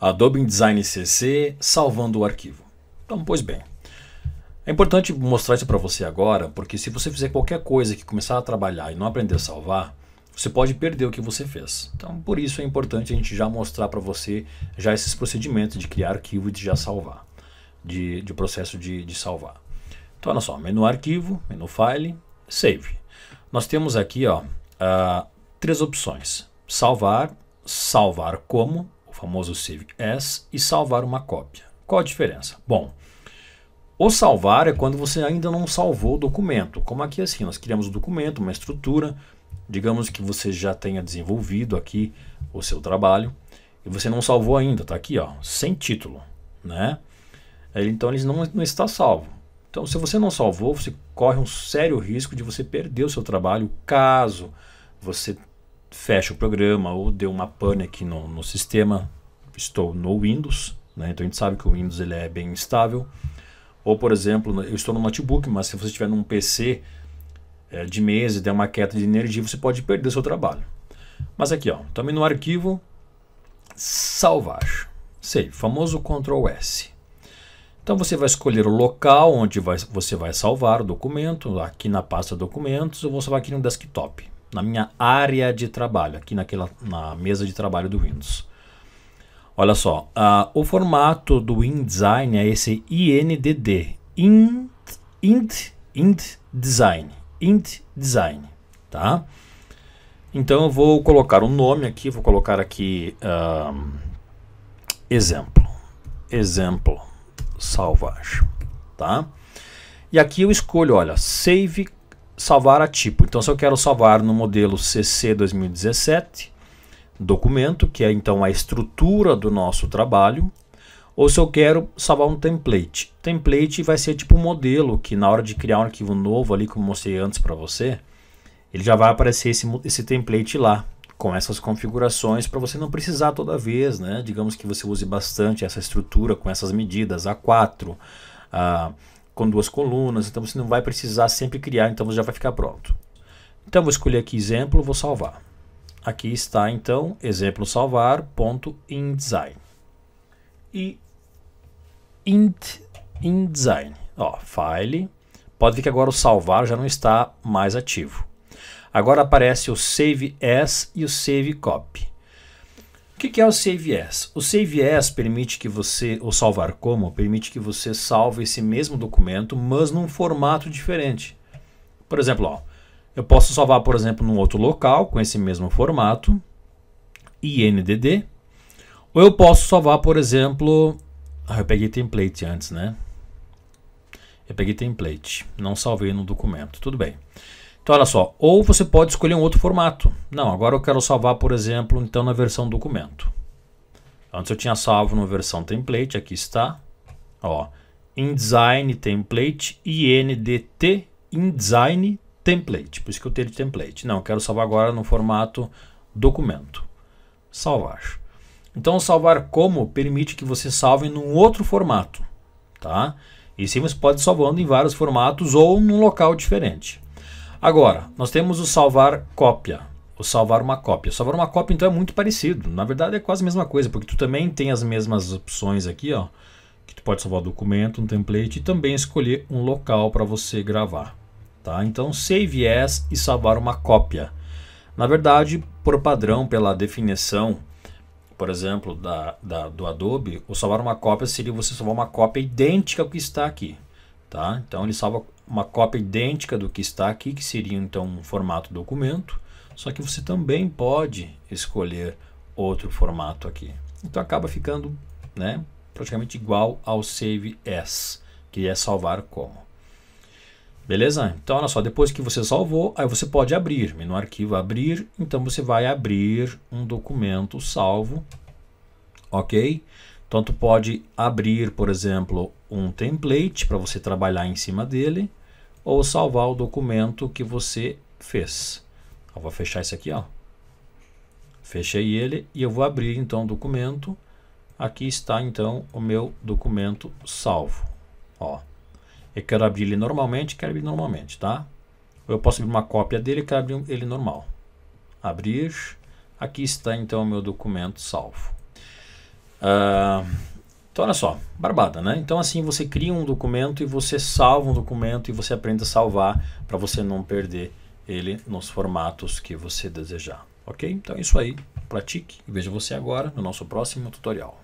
Adobe InDesign CC salvando o arquivo. Então, pois bem. É importante mostrar isso para você agora, porque se você fizer qualquer coisa que começar a trabalhar e não aprender a salvar, você pode perder o que você fez. Então, por isso é importante a gente já mostrar para você já esses procedimentos de criar arquivo e de já salvar, de, de processo de, de salvar. Então, olha só, menu arquivo, menu file, save. Nós temos aqui ó, uh, três opções, salvar, salvar como o famoso Save As, e salvar uma cópia. Qual a diferença? Bom, o salvar é quando você ainda não salvou o documento. Como aqui assim, nós criamos um documento, uma estrutura, digamos que você já tenha desenvolvido aqui o seu trabalho e você não salvou ainda, está aqui, ó, sem título, né? É, então ele não, não está salvo. Então, se você não salvou, você corre um sério risco de você perder o seu trabalho caso você fecha o programa ou deu uma pane aqui no, no sistema, estou no Windows, né? então a gente sabe que o Windows ele é bem estável Ou, por exemplo, eu estou no notebook, mas se você estiver num PC é, de mesa e der uma queda de energia, você pode perder seu trabalho. Mas aqui, ó, também no arquivo, salvar, sei, famoso Ctrl S. Então você vai escolher o local onde vai, você vai salvar o documento, aqui na pasta documentos, ou você vai aqui no desktop na minha área de trabalho, aqui naquela, na mesa de trabalho do Windows. Olha só, uh, o formato do InDesign é esse INDD, int, int, int design, int design, tá? Então eu vou colocar um nome aqui, vou colocar aqui uh, exemplo, exemplo, salvagem, tá? E aqui eu escolho, olha, save salvar a tipo. Então, se eu quero salvar no modelo CC 2017, documento, que é então a estrutura do nosso trabalho, ou se eu quero salvar um template. Template vai ser tipo um modelo que na hora de criar um arquivo novo ali, como mostrei antes para você, ele já vai aparecer esse, esse template lá, com essas configurações, para você não precisar toda vez, né? Digamos que você use bastante essa estrutura com essas medidas, A4, a com duas colunas, então você não vai precisar sempre criar, então já vai ficar pronto. Então vou escolher aqui exemplo, vou salvar. Aqui está então exemplo salvar ponto InDesign. E int InDesign, ó, file. Pode ver que agora o salvar já não está mais ativo. Agora aparece o save as e o save copy. O que, que é o Save As? O Save As permite que você, ou salvar como, permite que você salve esse mesmo documento, mas num formato diferente. Por exemplo, ó, eu posso salvar, por exemplo, num outro local com esse mesmo formato, INDD, ou eu posso salvar, por exemplo, ah, eu peguei template antes, né? Eu peguei template, não salvei no documento, tudo bem. Então, olha só, ou você pode escolher um outro formato. Não, agora eu quero salvar, por exemplo, então na versão documento. Antes eu tinha salvo na versão template, aqui está. Ó, InDesign Template, INDT, InDesign Template. Por isso que eu tenho de template. Não, eu quero salvar agora no formato documento. Salvar. Então, salvar como permite que você salve num outro formato, tá? E sim, você pode salvando em vários formatos ou num local diferente. Agora, nós temos o salvar cópia, o salvar uma cópia. Salvar uma cópia então é muito parecido, na verdade é quase a mesma coisa, porque tu também tem as mesmas opções aqui, ó, que tu pode salvar o documento, um template e também escolher um local para você gravar, tá? Então save as e salvar uma cópia. Na verdade, por padrão, pela definição, por exemplo, da, da, do Adobe, o salvar uma cópia seria você salvar uma cópia idêntica ao que está aqui. Tá? Então ele salva uma cópia idêntica do que está aqui, que seria então um formato documento, só que você também pode escolher outro formato aqui. Então acaba ficando né, praticamente igual ao Save As, que é salvar como. Beleza? Então, olha só, depois que você salvou, aí você pode abrir, menu arquivo, abrir, então você vai abrir um documento salvo, ok? Então tu pode abrir, por exemplo, um template para você trabalhar em cima dele ou salvar o documento que você fez. Eu vou fechar isso aqui, ó. Fechei ele e eu vou abrir então o documento. Aqui está então o meu documento salvo, ó. Eu quero abrir ele normalmente, quero abrir normalmente, tá? Eu posso abrir uma cópia dele, quero abrir ele normal. Abrir. Aqui está então o meu documento salvo. Ah, então, olha só, barbada, né? Então, assim, você cria um documento e você salva um documento e você aprende a salvar para você não perder ele nos formatos que você desejar, ok? Então é isso aí, pratique e veja você agora no nosso próximo tutorial.